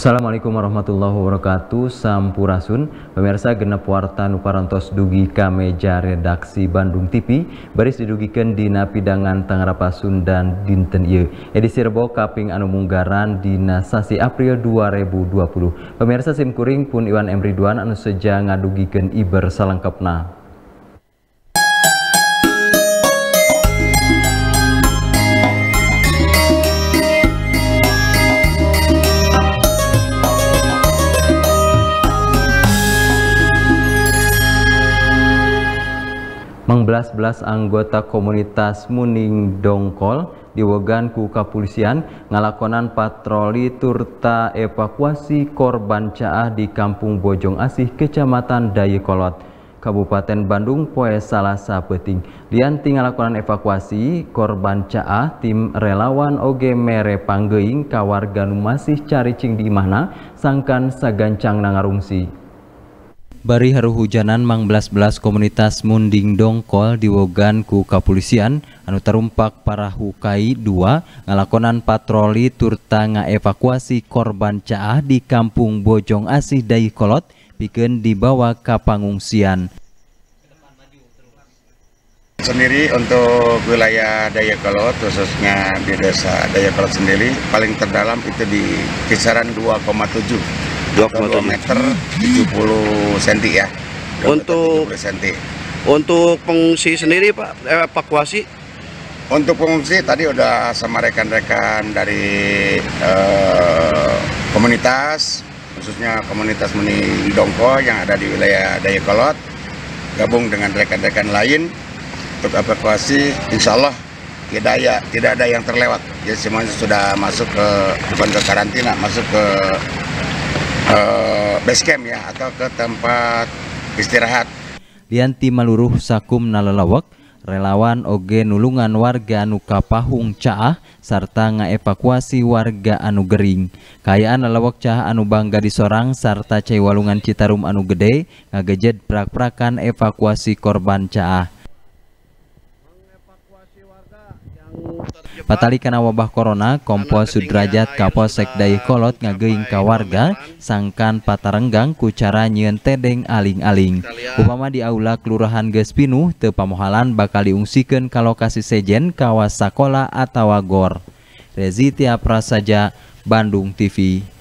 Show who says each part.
Speaker 1: Assalamualaikum warahmatullahi wabarakatuh Sampurasun Pemirsa genep wartan parantos dugi kameja redaksi Bandung TV Baris didugikan dina pidangan Tanggarapasun dan Dinten Ieu Edisi Rebo Kaping Anu Munggaran dina sasi April 2020 Pemirsa Simkuring pun Iwan Ridwan anu seja ngadugikan Iber salengkepna 11 anggota komunitas Muning Dongkol diwegan ku kapulisan ngalakonan patroli turta evakuasi korban caah di Kampung Bojong Asih, Kecamatan dayekolot Kabupaten Bandung poe salasa peting lianti ngalakonan evakuasi korban caah tim relawan oge mere panggeing kawarga masih cari cing di mana sangkan sagancang nangarungsi Bari haru hujanan mang belas-belas komunitas munding dongkol diwogan ku kapulisian anu terumpak para hukai dua ngalakonan patroli turta evakuasi korban caah di kampung Bojong Asih Dai Kolot dibawa ke pengungsian.
Speaker 2: Sendiri untuk wilayah Dayakolot khususnya di desa Dayakolot sendiri paling terdalam itu di kisaran 2,7 22 meter 70 cm ya. Untuk cm. Untuk pengungsi sendiri Pak eh, evakuasi untuk pengungsi tadi udah sama rekan-rekan dari eh, komunitas khususnya komunitas Muni Dongko yang ada di wilayah Dayakolot gabung dengan rekan-rekan lain untuk evakuasi insya Allah tidak ada, ya, tidak ada yang terlewat ya semuanya sudah masuk ke bukan ke karantina masuk ke uh, base camp ya atau ke tempat istirahat.
Speaker 1: Lianti Maluruh Sakum Nalalawak relawan oge nulungan warga anu kapahung caah serta ngaevakuasi warga anu gering kayaan lalawak caah anu bangga disorang serta cewalungan Citarum anu gede ngagejed prak-prakan evakuasi korban caah Patali kana wabah corona, Kompos Sudrajat Kapolsek Dayakolot ngageuing ka warga sangkan patarenggang ku cara tedeng aling-aling. Upama di aula Kelurahan Gespinu, tepamohalan bakal diungsikan ke lokasi sejen kawas sakola atau gor. Rezity Prasaja, Bandung TV.